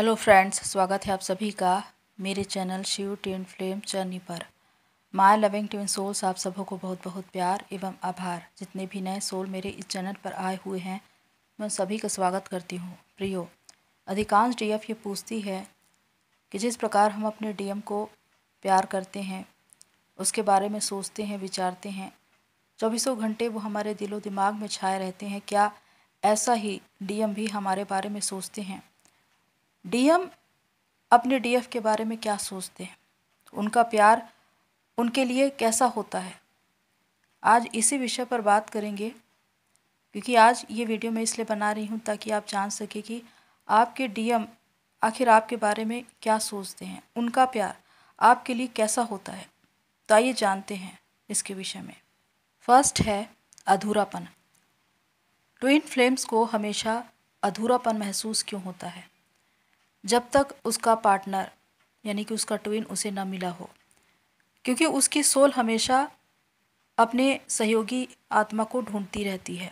hello friends स्वागत है आप सभी का मेरे channel Shiv twin flame journey पर माय लविंग ट्यून सोल्स आप सबों को बहुत बहुत प्यार एवं आभार जितने भी नए सोल मेरे इस चैनल पर आए हुए हैं मैं उन सभी का स्वागत करती हूँ प्रियो अधिकांश डीएफ ये पूछती है कि जिस प्रकार हम अपने डीएम को प्यार करते हैं उसके बारे में सोचते हैं विचारते हैं चौबीसों घंटे वो हमारे दिलो दिमाग में छाए रहते हैं क्या ऐसा ही डी भी हमारे बारे में सोचते हैं डीएम अपने डीएफ के बारे में क्या सोचते हैं उनका प्यार उनके लिए कैसा होता है आज इसी विषय पर बात करेंगे क्योंकि आज ये वीडियो मैं इसलिए बना रही हूँ ताकि आप जान सकें कि आपके डीएम आखिर आपके बारे में क्या सोचते हैं उनका प्यार आपके लिए कैसा होता है तो आइए जानते हैं इसके विषय में फर्स्ट है अधूरापन ट्विन फ्लेम्स को हमेशा अधूरापन महसूस क्यों होता है जब तक उसका पार्टनर यानी कि उसका ट्विन उसे ना मिला हो क्योंकि उसकी सोल हमेशा अपने सहयोगी आत्मा को ढूंढती रहती है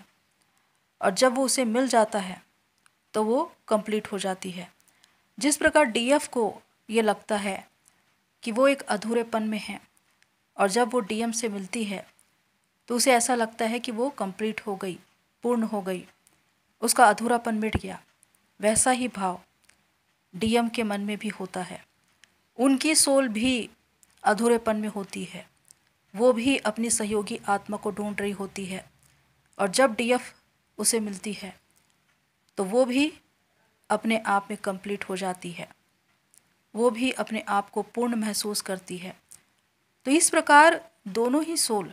और जब वो उसे मिल जाता है तो वो कंप्लीट हो जाती है जिस प्रकार डीएफ को ये लगता है कि वो एक अधूरेपन में है और जब वो डीएम से मिलती है तो उसे ऐसा लगता है कि वो कंप्लीट हो गई पूर्ण हो गई उसका अधूरापन मिट गया वैसा ही भाव डीएम के मन में भी होता है उनकी सोल भी अधूरेपन में होती है वो भी अपनी सहयोगी आत्मा को ढूंढ रही होती है और जब डीएफ उसे मिलती है तो वो भी अपने आप में कंप्लीट हो जाती है वो भी अपने आप को पूर्ण महसूस करती है तो इस प्रकार दोनों ही सोल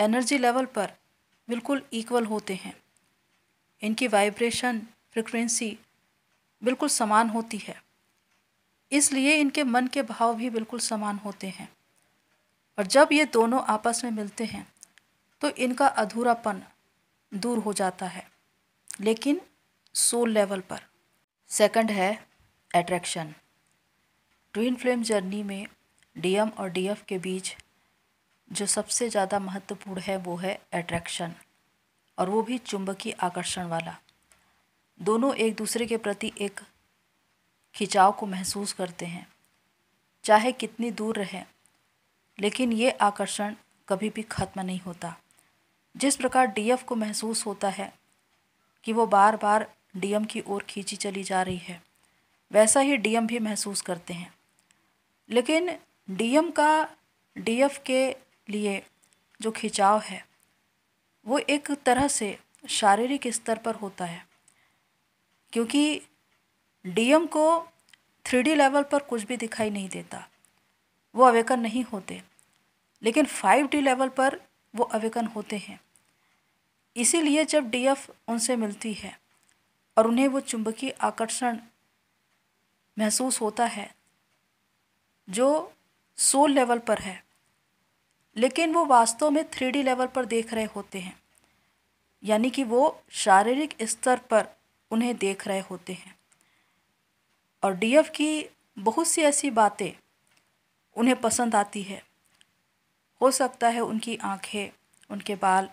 एनर्जी लेवल पर बिल्कुल इक्वल होते हैं इनकी वाइब्रेशन फ्रिक्वेंसी बिल्कुल समान होती है इसलिए इनके मन के भाव भी बिल्कुल समान होते हैं और जब ये दोनों आपस में मिलते हैं तो इनका अधूरापन दूर हो जाता है लेकिन सोल लेवल पर सेकंड है एट्रैक्शन ट्विन फ्लेम जर्नी में डीएम और डीएफ के बीच जो सबसे ज़्यादा महत्वपूर्ण है वो है एट्रैक्शन और वो भी चुंबकीय आकर्षण वाला दोनों एक दूसरे के प्रति एक खिंचाव को महसूस करते हैं चाहे कितनी दूर रहे लेकिन ये आकर्षण कभी भी ख़त्म नहीं होता जिस प्रकार डीएफ को महसूस होता है कि वो बार बार डीएम की ओर खींची चली जा रही है वैसा ही डीएम भी महसूस करते हैं लेकिन डीएम का डीएफ के लिए जो खिंचाव है वो एक तरह से शारीरिक स्तर पर होता है क्योंकि डीएम को थ्री लेवल पर कुछ भी दिखाई नहीं देता वो अवेकन नहीं होते लेकिन फाइव डी लेवल पर वो अवेकन होते हैं इसीलिए जब डीएफ उनसे मिलती है और उन्हें वो चुंबकीय आकर्षण महसूस होता है जो सोल लेवल पर है लेकिन वो वास्तव में थ्री लेवल पर देख रहे होते हैं यानी कि वो शारीरिक स्तर पर उन्हें देख रहे होते हैं और डीएफ की बहुत सी ऐसी बातें उन्हें पसंद आती है हो सकता है उनकी आंखें उनके बाल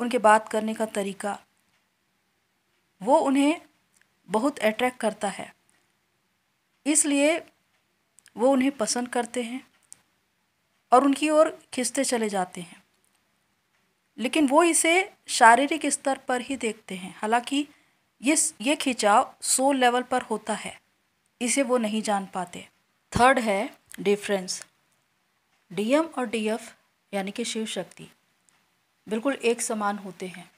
उनके बात करने का तरीका वो उन्हें बहुत अट्रैक्ट करता है इसलिए वो उन्हें पसंद करते हैं और उनकी ओर खिंचते चले जाते हैं लेकिन वो इसे शारीरिक स्तर पर ही देखते हैं हालांकि ये ये खिंचाव सोल लेवल पर होता है इसे वो नहीं जान पाते थर्ड है डिफरेंस डीएम और डीएफ यानी कि शिव शक्ति बिल्कुल एक समान होते हैं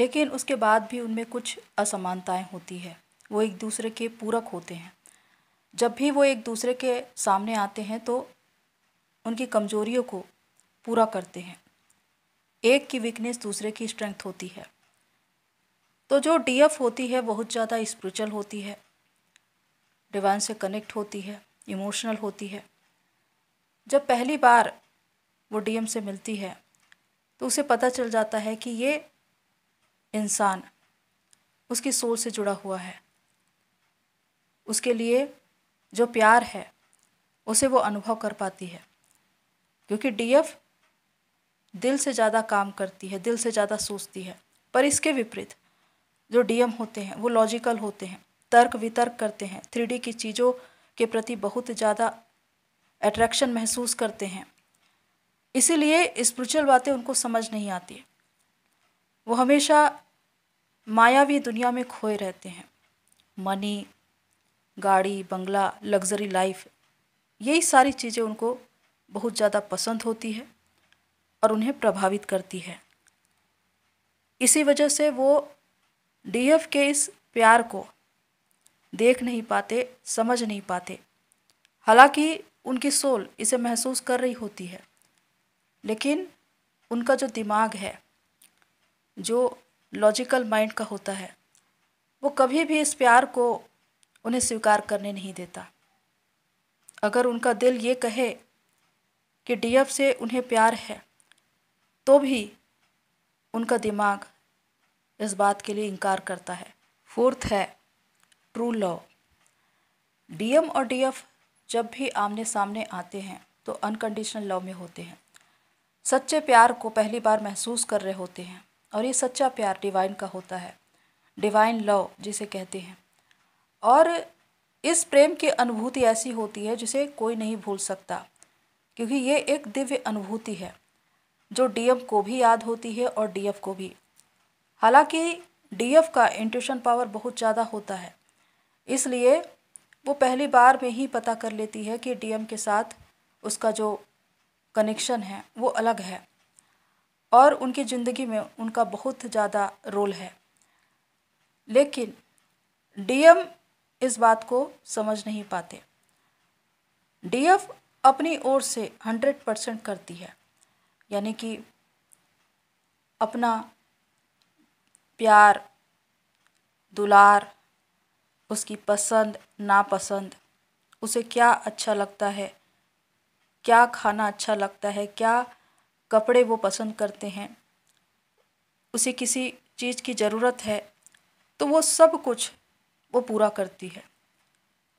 लेकिन उसके बाद भी उनमें कुछ असमानताएं होती है वो एक दूसरे के पूरक होते हैं जब भी वो एक दूसरे के सामने आते हैं तो उनकी कमजोरियों को पूरा करते हैं एक की वीकनेस दूसरे की स्ट्रेंथ होती है तो जो डीएफ होती है बहुत ज़्यादा स्पिरिचुअल होती है डिवाइन से कनेक्ट होती है इमोशनल होती है जब पहली बार वो डीएम से मिलती है तो उसे पता चल जाता है कि ये इंसान उसकी सोच से जुड़ा हुआ है उसके लिए जो प्यार है उसे वो अनुभव कर पाती है क्योंकि डीएफ दिल से ज़्यादा काम करती है दिल से ज़्यादा सोचती है पर इसके विपरीत जो डीएम होते हैं वो लॉजिकल होते हैं तर्क वितर्क करते हैं थ्री की चीज़ों के प्रति बहुत ज़्यादा अट्रैक्शन महसूस करते हैं इसीलिए स्पिरिचुअल बातें उनको समझ नहीं आती वो हमेशा मायावी दुनिया में खोए रहते हैं मनी गाड़ी बंगला लग्जरी लाइफ यही सारी चीज़ें उनको बहुत ज़्यादा पसंद होती है और उन्हें प्रभावित करती है इसी वजह से वो डीएफ के इस प्यार को देख नहीं पाते समझ नहीं पाते हालांकि उनकी सोल इसे महसूस कर रही होती है लेकिन उनका जो दिमाग है जो लॉजिकल माइंड का होता है वो कभी भी इस प्यार को उन्हें स्वीकार करने नहीं देता अगर उनका दिल ये कहे कि डीएफ से उन्हें प्यार है तो भी उनका दिमाग इस बात के लिए इनकार करता है फोर्थ है ट्रू लॉ डीएम और डीएफ जब भी आमने सामने आते हैं तो अनकंडीशनल लव में होते हैं सच्चे प्यार को पहली बार महसूस कर रहे होते हैं और ये सच्चा प्यार डिवाइन का होता है डिवाइन लव जिसे कहते हैं और इस प्रेम की अनुभूति ऐसी होती है जिसे कोई नहीं भूल सकता क्योंकि ये एक दिव्य अनुभूति है जो डीएम को भी याद होती है और डीएफ को भी हालांकि डीएफ का इंट्यूशन पावर बहुत ज़्यादा होता है इसलिए वो पहली बार में ही पता कर लेती है कि डीएम के साथ उसका जो कनेक्शन है वो अलग है और उनकी ज़िंदगी में उनका बहुत ज़्यादा रोल है लेकिन डीएम इस बात को समझ नहीं पाते डीएफ अपनी ओर से हंड्रेड परसेंट करती है यानी कि अपना प्यार दुलार उसकी पसंद नापसंद उसे क्या अच्छा लगता है क्या खाना अच्छा लगता है क्या कपड़े वो पसंद करते हैं उसे किसी चीज़ की ज़रूरत है तो वो सब कुछ वो पूरा करती है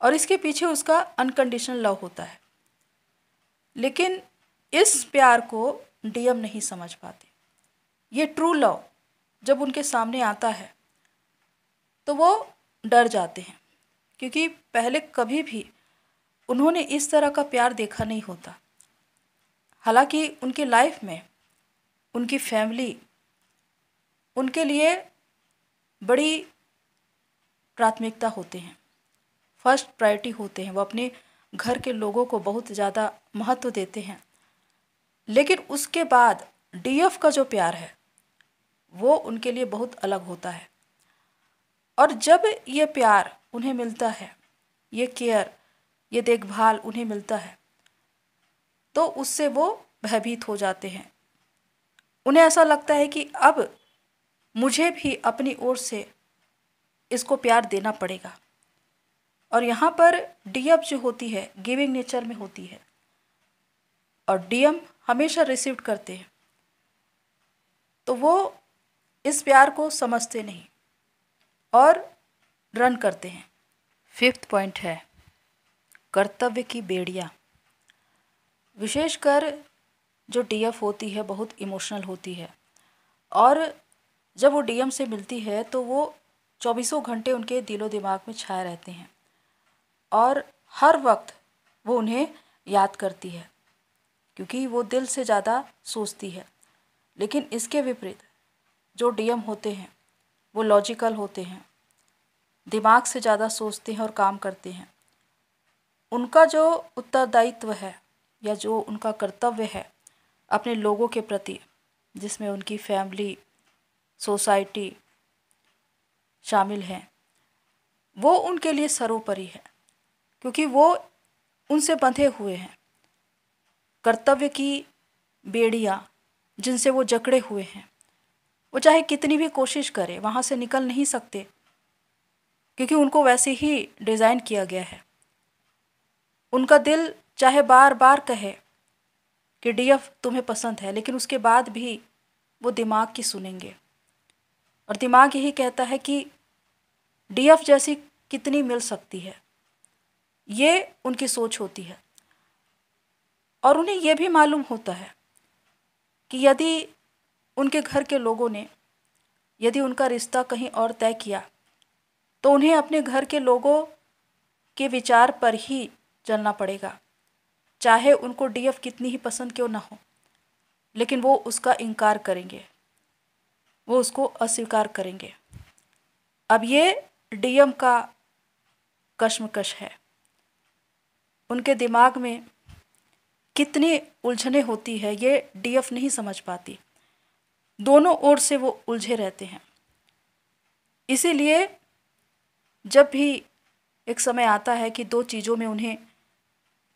और इसके पीछे उसका अनकंडीशनल लव होता है लेकिन इस प्यार को डीएम नहीं समझ पाते ये ट्रू लव जब उनके सामने आता है तो वो डर जाते हैं क्योंकि पहले कभी भी उन्होंने इस तरह का प्यार देखा नहीं होता हालांकि उनकी लाइफ में उनकी फैमिली उनके लिए बड़ी प्राथमिकता होते हैं फर्स्ट प्रायोरिटी होते हैं वो अपने घर के लोगों को बहुत ज़्यादा महत्व देते हैं लेकिन उसके बाद डीएफ का जो प्यार है वो उनके लिए बहुत अलग होता है और जब ये प्यार उन्हें मिलता है ये केयर ये देखभाल उन्हें मिलता है तो उससे वो भयभीत हो जाते हैं उन्हें ऐसा लगता है कि अब मुझे भी अपनी ओर से इसको प्यार देना पड़ेगा और यहाँ पर डीएम जो होती है गिविंग नेचर में होती है और डीएम हमेशा रिसीव करते हैं तो वो इस प्यार को समझते नहीं और रन करते हैं फिफ्थ पॉइंट है कर्तव्य की बेड़िया विशेषकर जो डीएफ होती है बहुत इमोशनल होती है और जब वो डीएम से मिलती है तो वो चौबीसों घंटे उनके दिलो दिमाग में छाए रहते हैं और हर वक्त वो उन्हें याद करती है क्योंकि वो दिल से ज़्यादा सोचती है लेकिन इसके विपरीत जो डीएम होते हैं वो लॉजिकल होते हैं दिमाग से ज़्यादा सोचते हैं और काम करते हैं उनका जो उत्तरदायित्व है या जो उनका कर्तव्य है अपने लोगों के प्रति जिसमें उनकी फैमिली सोसाइटी शामिल हैं वो उनके लिए सर्वोपरि है क्योंकि वो उनसे बंधे हुए हैं कर्तव्य की बेड़ियाँ जिनसे वो जकड़े हुए हैं वो चाहे कितनी भी कोशिश करे वहाँ से निकल नहीं सकते क्योंकि उनको वैसे ही डिज़ाइन किया गया है उनका दिल चाहे बार बार कहे कि डीएफ तुम्हें पसंद है लेकिन उसके बाद भी वो दिमाग की सुनेंगे और दिमाग यही कहता है कि डीएफ जैसी कितनी मिल सकती है ये उनकी सोच होती है और उन्हें यह भी मालूम होता है कि यदि उनके घर के लोगों ने यदि उनका रिश्ता कहीं और तय किया तो उन्हें अपने घर के लोगों के विचार पर ही चलना पड़ेगा चाहे उनको डीएफ कितनी ही पसंद क्यों ना हो लेकिन वो उसका इनकार करेंगे वो उसको अस्वीकार करेंगे अब ये डीएम का कश्मकश है उनके दिमाग में कितनी उलझने होती है ये डीएफ नहीं समझ पाती दोनों ओर से वो उलझे रहते हैं इसीलिए जब भी एक समय आता है कि दो चीज़ों में उन्हें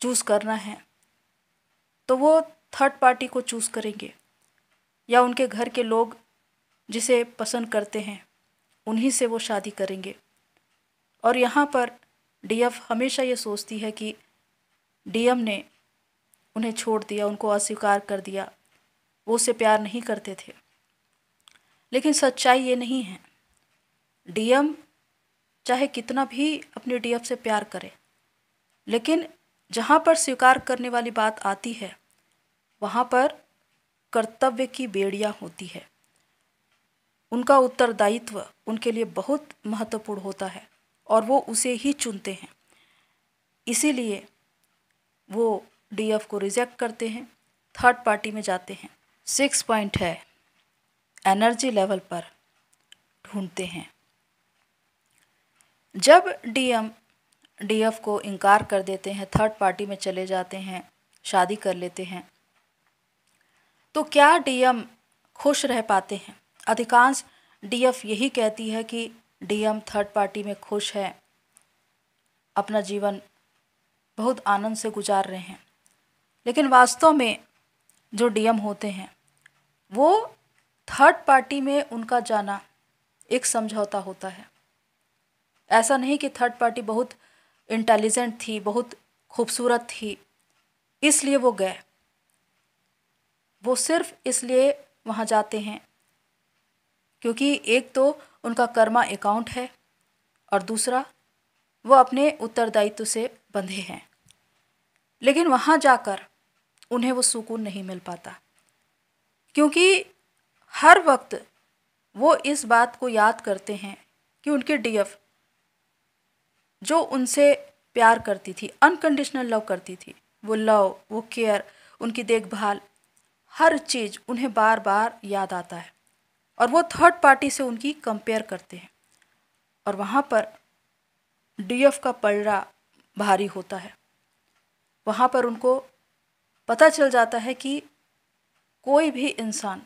चूज़ करना है तो वो थर्ड पार्टी को चूज़ करेंगे या उनके घर के लोग जिसे पसंद करते हैं उन्हीं से वो शादी करेंगे और यहाँ पर डीएफ हमेशा ये सोचती है कि डीएम ने उन्हें छोड़ दिया उनको अस्वीकार कर दिया वो उसे प्यार नहीं करते थे लेकिन सच्चाई ये नहीं है डीएम चाहे कितना भी अपने डीएफ से प्यार करे लेकिन जहाँ पर स्वीकार करने वाली बात आती है वहाँ पर कर्तव्य की बेड़ियाँ होती है उनका उत्तरदायित्व उनके लिए बहुत महत्वपूर्ण होता है और वो उसे ही चुनते हैं इसीलिए वो डीएफ को रिजेक्ट करते हैं थर्ड पार्टी में जाते हैं सिक्स पॉइंट है एनर्जी लेवल पर ढूंढते हैं जब डीएम डीएफ को इनकार कर देते हैं थर्ड पार्टी में चले जाते हैं शादी कर लेते हैं तो क्या डीएम खुश रह पाते हैं अधिकांश डीएफ यही कहती है कि डीएम थर्ड पार्टी में खुश है अपना जीवन बहुत आनंद से गुजार रहे हैं लेकिन वास्तव में जो डीएम होते हैं वो थर्ड पार्टी में उनका जाना एक समझौता होता है ऐसा नहीं कि थर्ड पार्टी बहुत इंटेलिजेंट थी बहुत खूबसूरत थी इसलिए वो गए वो सिर्फ इसलिए वहाँ जाते हैं क्योंकि एक तो उनका कर्मा अकाउंट है और दूसरा वो अपने उत्तरदायित्व से बंधे हैं लेकिन वहाँ जाकर उन्हें वो सुकून नहीं मिल पाता क्योंकि हर वक्त वो इस बात को याद करते हैं कि उनके डीएफ जो उनसे प्यार करती थी अनकंडीशनल लव करती थी वो लव वो केयर उनकी देखभाल हर चीज़ उन्हें बार बार याद आता है और वो थर्ड पार्टी से उनकी कंपेयर करते हैं और वहाँ पर डीएफ का पलड़ा भारी होता है वहाँ पर उनको पता चल जाता है कि कोई भी इंसान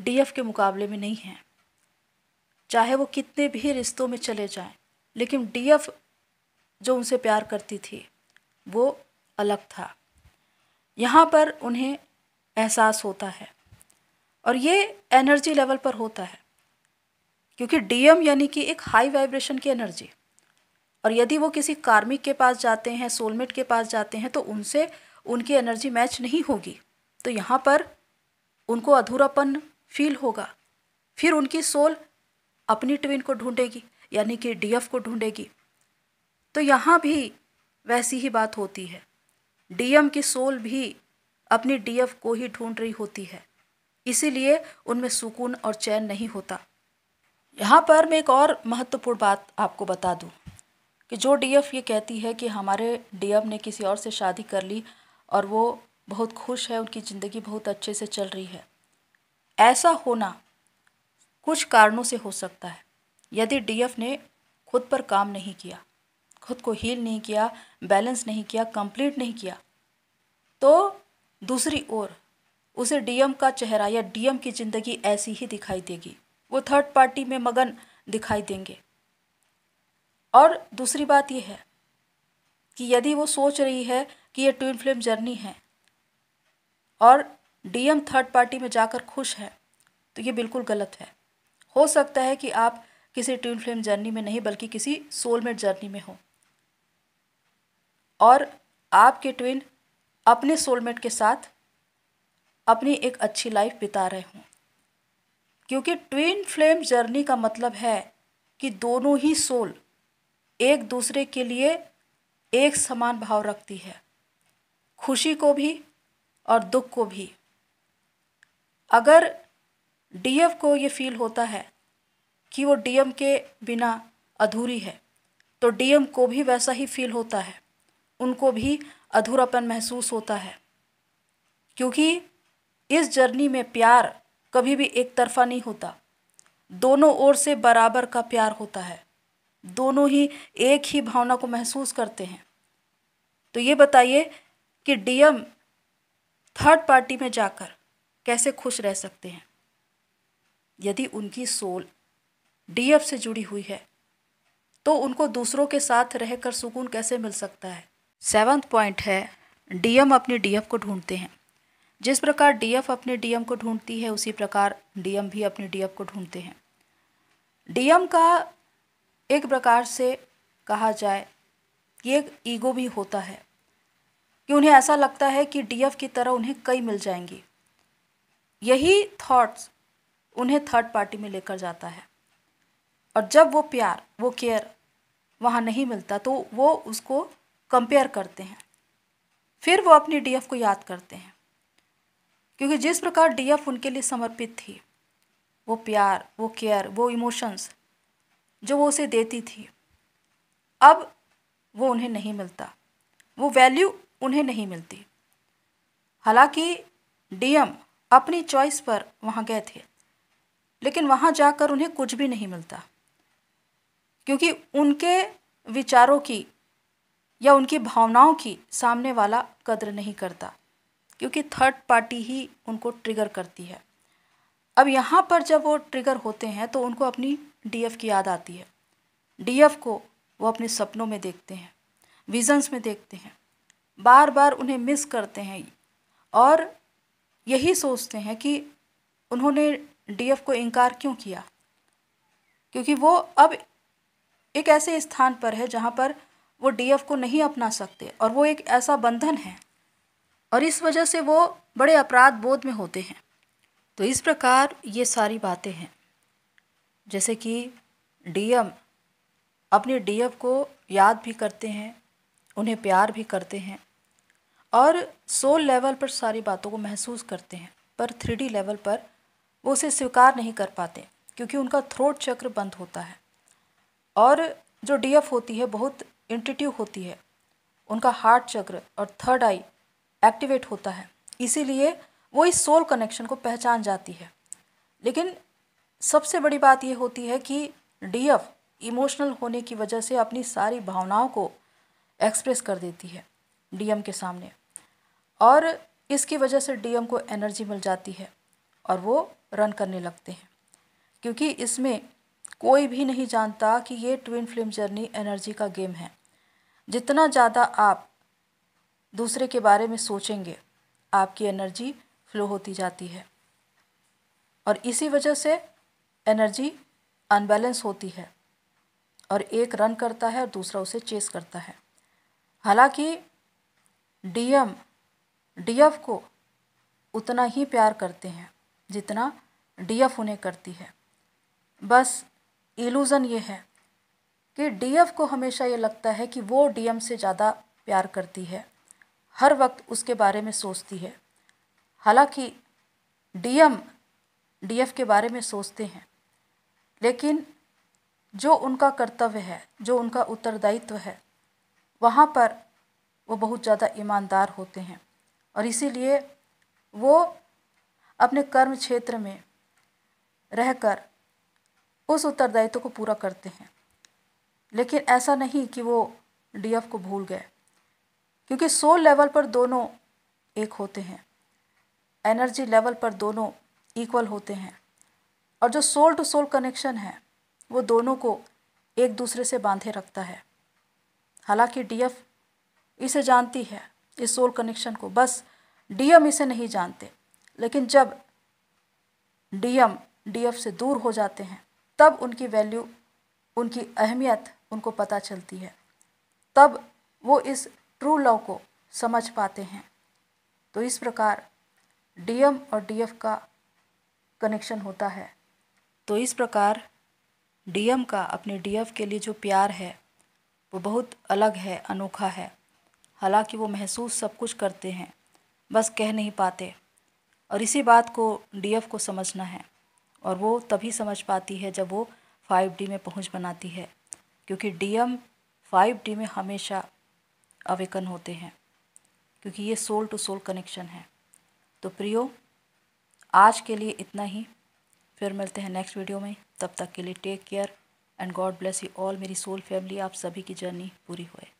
डीएफ के मुकाबले में नहीं है चाहे वो कितने भी रिश्तों में चले जाएं लेकिन डीएफ जो उनसे प्यार करती थी वो अलग था यहाँ पर उन्हें एहसास होता है और ये एनर्जी लेवल पर होता है क्योंकि डीएम यानी कि एक हाई वाइब्रेशन की एनर्जी और यदि वो किसी कार्मिक के पास जाते हैं सोलमेट के पास जाते हैं तो उनसे उनकी एनर्जी मैच नहीं होगी तो यहाँ पर उनको अधूरापन फील होगा फिर उनकी सोल अपनी ट्विन को ढूंढेगी यानी कि डीएफ को ढूंढेगी तो यहाँ भी वैसी ही बात होती है डीएम की सोल भी अपनी डीएफ को ही ढूंढ रही होती है इसीलिए उनमें सुकून और चैन नहीं होता यहाँ पर मैं एक और महत्वपूर्ण बात आपको बता दूँ कि जो डीएफ ये कहती है कि हमारे डीएम ने किसी और से शादी कर ली और वो बहुत खुश है उनकी ज़िंदगी बहुत अच्छे से चल रही है ऐसा होना कुछ कारणों से हो सकता है यदि डीएफ ने खुद पर काम नहीं किया खुद को हील नहीं किया बैलेंस नहीं किया कंप्लीट नहीं किया तो दूसरी ओर उसे डीएम का चेहरा या डीएम की ज़िंदगी ऐसी ही दिखाई देगी वो थर्ड पार्टी में मगन दिखाई देंगे और दूसरी बात यह है कि यदि वो सोच रही है कि ये ट्विन फिल्म जर्नी है और डीएम थर्ड पार्टी में जाकर खुश है तो ये बिल्कुल गलत है हो सकता है कि आप किसी ट्विन फ्लेम जर्नी में नहीं बल्कि किसी सोलमेट जर्नी में हो और आपके ट्विन अपने सोलमेट के साथ अपनी एक अच्छी लाइफ बिता रहे हों क्योंकि ट्विन फ्लेम जर्नी का मतलब है कि दोनों ही सोल एक दूसरे के लिए एक समान भाव रखती है खुशी को भी और दुख को भी अगर डीएफ को ये फील होता है कि वो डीएम के बिना अधूरी है तो डीएम को भी वैसा ही फील होता है उनको भी अधूरापन महसूस होता है क्योंकि इस जर्नी में प्यार कभी भी एक तरफा नहीं होता दोनों ओर से बराबर का प्यार होता है दोनों ही एक ही भावना को महसूस करते हैं तो ये बताइए कि डीएम थर्ड पार्टी में जाकर कैसे खुश रह सकते हैं यदि उनकी सोल डीएफ से जुड़ी हुई है तो उनको दूसरों के साथ रहकर सुकून कैसे मिल सकता है सेवन्थ पॉइंट है डीएम अपने डीएफ को ढूंढते हैं जिस प्रकार डीएफ अपने डीएम को ढूंढती है उसी प्रकार डीएम भी अपने डीएफ को ढूंढते हैं डीएम का एक प्रकार से कहा जाए ये एक ईगो भी होता है कि उन्हें ऐसा लगता है कि डीएफ की तरह उन्हें कई मिल जाएंगी यही थॉट्स उन्हें थर्ड पार्टी में लेकर जाता है और जब वो प्यार वो केयर वहाँ नहीं मिलता तो वो उसको कंपेयर करते हैं फिर वो अपनी डीएफ को याद करते हैं क्योंकि जिस प्रकार डीएफ उनके लिए समर्पित थी वो प्यार वो केयर वो इमोशंस जो वो उसे देती थी अब वो उन्हें नहीं मिलता वो वैल्यू उन्हें नहीं मिलती हालांकि डीएम अपनी चॉइस पर वहाँ गए थे लेकिन वहाँ जाकर उन्हें कुछ भी नहीं मिलता क्योंकि उनके विचारों की या उनकी भावनाओं की सामने वाला कदर नहीं करता क्योंकि थर्ड पार्टी ही उनको ट्रिगर करती है अब यहाँ पर जब वो ट्रिगर होते हैं तो उनको अपनी डीएफ की याद आती है डीएफ को वो अपने सपनों में देखते हैं विजन्स में देखते हैं बार बार उन्हें मिस करते हैं और यही सोचते हैं कि उन्होंने डीएफ को इनकार क्यों किया क्योंकि वो अब एक ऐसे स्थान पर है जहाँ पर वो डीएफ को नहीं अपना सकते और वो एक ऐसा बंधन है और इस वजह से वो बड़े अपराध बोध में होते हैं तो इस प्रकार ये सारी बातें हैं जैसे कि डीएम अपने डीएफ को याद भी करते हैं उन्हें प्यार भी करते हैं और सोल लेवल पर सारी बातों को महसूस करते हैं पर थ्री लेवल पर वो उसे स्वीकार नहीं कर पाते क्योंकि उनका थ्रोट चक्र बंद होता है और जो डीएफ होती है बहुत इंटिट्यू होती है उनका हार्ट चक्र और थर्ड आई एक्टिवेट होता है इसीलिए वो इस सोल कनेक्शन को पहचान जाती है लेकिन सबसे बड़ी बात ये होती है कि डीएफ इमोशनल होने की वजह से अपनी सारी भावनाओं को एक्सप्रेस कर देती है डीएम के सामने और इसकी वजह से डीएम को एनर्जी मिल जाती है और वो रन करने लगते हैं क्योंकि इसमें कोई भी नहीं जानता कि ये ट्विन फिल्म जर्नी एनर्जी का गेम है जितना ज़्यादा आप दूसरे के बारे में सोचेंगे आपकी एनर्जी फ्लो होती जाती है और इसी वजह से एनर्जी अनबैलेंस होती है और एक रन करता है और दूसरा उसे चेस करता है हालांकि डीएम डीएफ को उतना ही प्यार करते हैं जितना डीएफ उन्हें करती है बस इलूजन ये है कि डीएफ को हमेशा ये लगता है कि वो डीएम से ज़्यादा प्यार करती है हर वक्त उसके बारे में सोचती है हालांकि डीएम डीएफ के बारे में सोचते हैं लेकिन जो उनका कर्तव्य है जो उनका उत्तरदायित्व है वहाँ पर वो बहुत ज़्यादा ईमानदार होते हैं और इसीलिए वो अपने कर्म क्षेत्र में रहकर उस उत्तरदायित्व को पूरा करते हैं लेकिन ऐसा नहीं कि वो डीएफ को भूल गए क्योंकि सोल लेवल पर दोनों एक होते हैं एनर्जी लेवल पर दोनों इक्वल होते हैं और जो सोल टू सोल कनेक्शन है वो दोनों को एक दूसरे से बांधे रखता है हालांकि डीएफ इसे जानती है इस सोल कनेक्शन को बस डीएम इसे नहीं जानते लेकिन जब डीएम डीएफ से दूर हो जाते हैं तब उनकी वैल्यू उनकी अहमियत उनको पता चलती है तब वो इस ट्रू लव को समझ पाते हैं तो इस प्रकार डीएम और डीएफ का कनेक्शन होता है तो इस प्रकार डीएम का अपने डीएफ के लिए जो प्यार है वो बहुत अलग है अनोखा है हालांकि वो महसूस सब कुछ करते हैं बस कह नहीं पाते और इसी बात को डीएफ को समझना है और वो तभी समझ पाती है जब वो फाइव डी में पहुंच बनाती है क्योंकि डीएम डी में हमेशा अवेकन होते हैं क्योंकि ये सोल टू सोल कनेक्शन है तो प्रियो आज के लिए इतना ही फिर मिलते हैं नेक्स्ट वीडियो में तब तक के लिए take care and God bless you all मेरी सोल फैमिली आप सभी की जर्नी पूरी होए